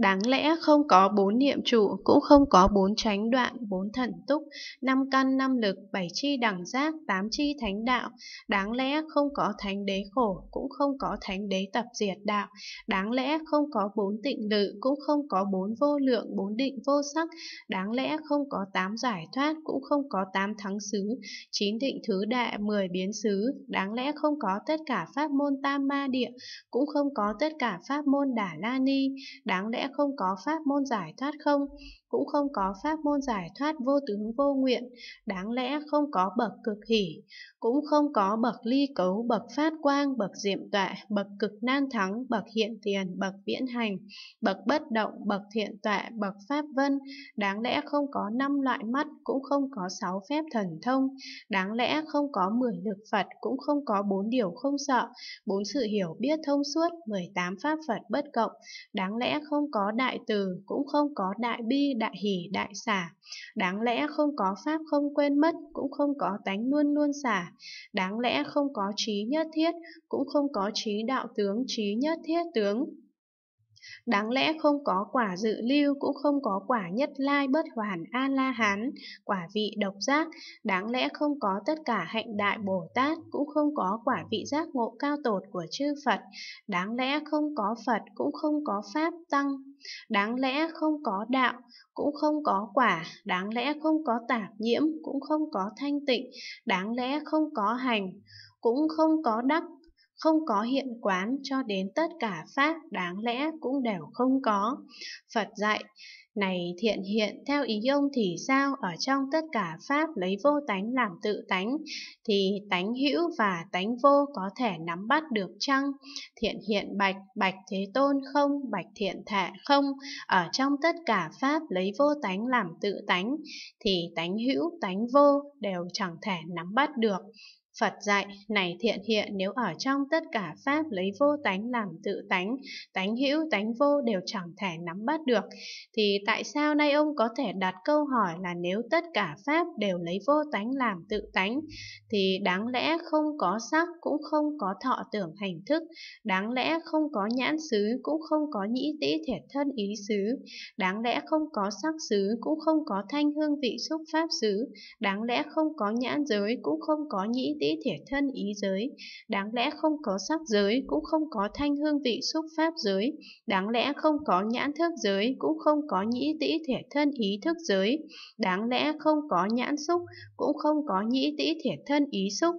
Đáng lẽ không có bốn niệm trụ, cũng không có bốn tránh đoạn, bốn thần túc, năm căn năm lực, bảy chi đẳng giác, tám chi thánh đạo. Đáng lẽ không có thánh đế khổ, cũng không có thánh đế tập diệt đạo. Đáng lẽ không có bốn tịnh lự, cũng không có bốn vô lượng, bốn định vô sắc. Đáng lẽ không có tám giải thoát, cũng không có tám thắng xứ, chín định thứ đại, mười biến xứ. Đáng lẽ không có tất cả pháp môn tam ma địa, cũng không có tất cả pháp môn đà la ni. Đáng lẽ không có pháp môn giải thoát không, cũng không có pháp môn giải thoát vô tướng vô nguyện, đáng lẽ không có bậc cực hỷ, cũng không có bậc ly cấu, bậc phát quang, bậc diệm tọa, bậc cực nan thắng, bậc hiện tiền, bậc viễn hành, bậc bất động, bậc thiện tọa, bậc pháp vân, đáng lẽ không có năm loại mắt, cũng không có sáu phép thần thông, đáng lẽ không có mười lực Phật, cũng không có bốn điều không sợ, bốn sự hiểu biết thông suốt, 18 pháp Phật bất cộng, đáng lẽ không có đại từ, cũng không có đại bi, đại hỷ, đại xả. Đáng lẽ không có pháp không quên mất, cũng không có tánh luôn luôn xả. Đáng lẽ không có trí nhất thiết, cũng không có trí đạo tướng, trí nhất thiết tướng. Đáng lẽ không có quả dự lưu cũng không có quả nhất lai bất hoàn A-la-hán, quả vị độc giác, đáng lẽ không có tất cả hạnh đại Bồ Tát cũng không có quả vị giác ngộ cao tột của chư Phật, đáng lẽ không có Phật cũng không có Pháp Tăng, đáng lẽ không có đạo, cũng không có quả, đáng lẽ không có tạp nhiễm, cũng không có thanh tịnh, đáng lẽ không có hành, cũng không có đắc, không có hiện quán cho đến tất cả pháp đáng lẽ cũng đều không có. Phật dạy, này thiện hiện theo ý ông thì sao ở trong tất cả pháp lấy vô tánh làm tự tánh thì tánh hữu và tánh vô có thể nắm bắt được chăng? Thiện hiện bạch, bạch thế tôn không, bạch thiện thể không, ở trong tất cả pháp lấy vô tánh làm tự tánh thì tánh hữu, tánh vô đều chẳng thể nắm bắt được. Phật dạy, này thiện hiện nếu ở trong tất cả pháp lấy vô tánh làm tự tánh, tánh hữu, tánh vô đều chẳng thể nắm bắt được, thì tại sao nay ông có thể đặt câu hỏi là nếu tất cả pháp đều lấy vô tánh làm tự tánh, thì đáng lẽ không có sắc cũng không có thọ tưởng hành thức, đáng lẽ không có nhãn xứ cũng không có nhĩ tĩ thiệt thân ý xứ, đáng lẽ không có sắc xứ cũng không có thanh hương vị xúc pháp xứ, đáng lẽ không có nhãn giới cũng không có nhĩ tĩ tỷ thể thân ý giới, đáng lẽ không có sắc giới, cũng không có thanh hương vị xúc pháp giới, đáng lẽ không có nhãn thức giới, cũng không có nhĩ tĩ thể thân ý thức giới, đáng lẽ không có nhãn xúc, cũng không có nhĩ tĩ thể thân ý xúc,